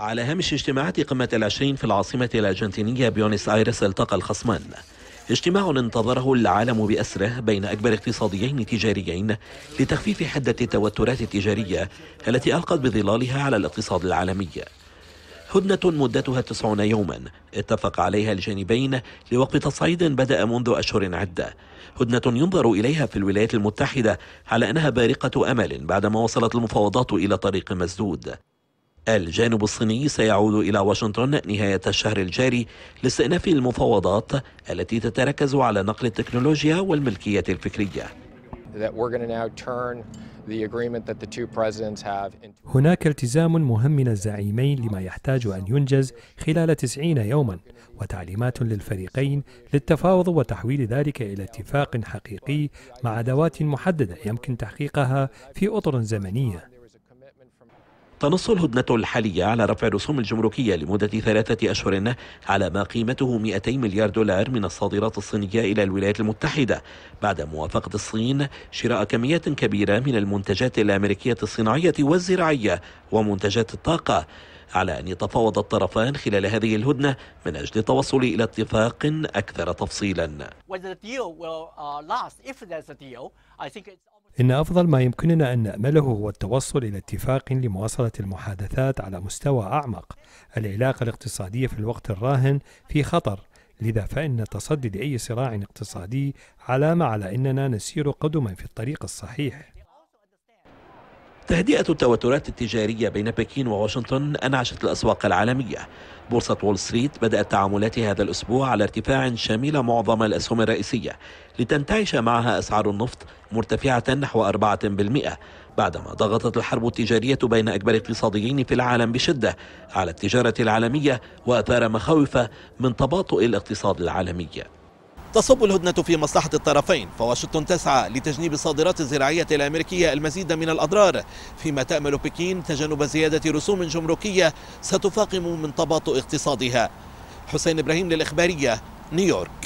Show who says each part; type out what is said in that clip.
Speaker 1: على هامش اجتماعات قمة العشرين في العاصمة الأرجنتينية بيونس آيرس التقى الخصمان اجتماع انتظره العالم بأسره بين أكبر اقتصاديين تجاريين لتخفيف حدة التوترات التجارية التي ألقت بظلالها على الاقتصاد العالمي هدنة مدتها تسعون يوما اتفق عليها الجانبين لوقت تصعيد بدأ منذ أشهر عدة هدنة ينظر إليها في الولايات المتحدة على أنها بارقة أمل بعدما وصلت المفاوضات إلى طريق مسدود الجانب الصيني سيعود إلى واشنطن نهاية الشهر الجاري لاستئناف المفاوضات التي تتركز على نقل التكنولوجيا والملكية الفكرية.
Speaker 2: هناك التزام مهم من الزعيمين لما يحتاج أن ينجز خلال 90 يوما وتعليمات للفريقين للتفاوض وتحويل ذلك إلى اتفاق حقيقي مع أدوات محددة يمكن تحقيقها في أطر زمنية
Speaker 1: تنص الهدنة الحالية على رفع الرسوم الجمركية لمدة ثلاثة أشهر على ما قيمته 200 مليار دولار من الصادرات الصينية إلى الولايات المتحدة بعد موافقة الصين شراء كميات كبيرة من المنتجات الأمريكية الصناعية والزراعية ومنتجات الطاقة على أن يتفاوض الطرفان خلال هذه الهدنة من أجل التوصل إلى اتفاق أكثر تفصيلا
Speaker 2: إن أفضل ما يمكننا أن نأمله هو التوصل إلى اتفاق لمواصلة المحادثات على مستوى أعمق. العلاقة الاقتصادية في الوقت الراهن في خطر، لذا فإن التصدي لأي صراع اقتصادي علامة على أننا نسير قدما في الطريق الصحيح.
Speaker 1: تهدئة التوترات التجارية بين بكين وواشنطن أنعشت الأسواق العالمية بورصة وول ستريت بدأت تعاملات هذا الأسبوع على ارتفاع شامل معظم الأسهم الرئيسية لتنتعش معها أسعار النفط مرتفعة نحو 4% بعدما ضغطت الحرب التجارية بين أكبر اقتصاديين في العالم بشدة على التجارة العالمية وأثار مخاوف من تباطؤ الاقتصاد العالمي تصب الهدنة في مصلحة الطرفين فواشنطن تسعى لتجنيب الصادرات الزراعية الأمريكية المزيد من الأضرار فيما تأمل بكين تجنب زيادة رسوم جمركية
Speaker 2: ستفاقم من تباطؤ اقتصادها حسين إبراهيم للإخبارية نيويورك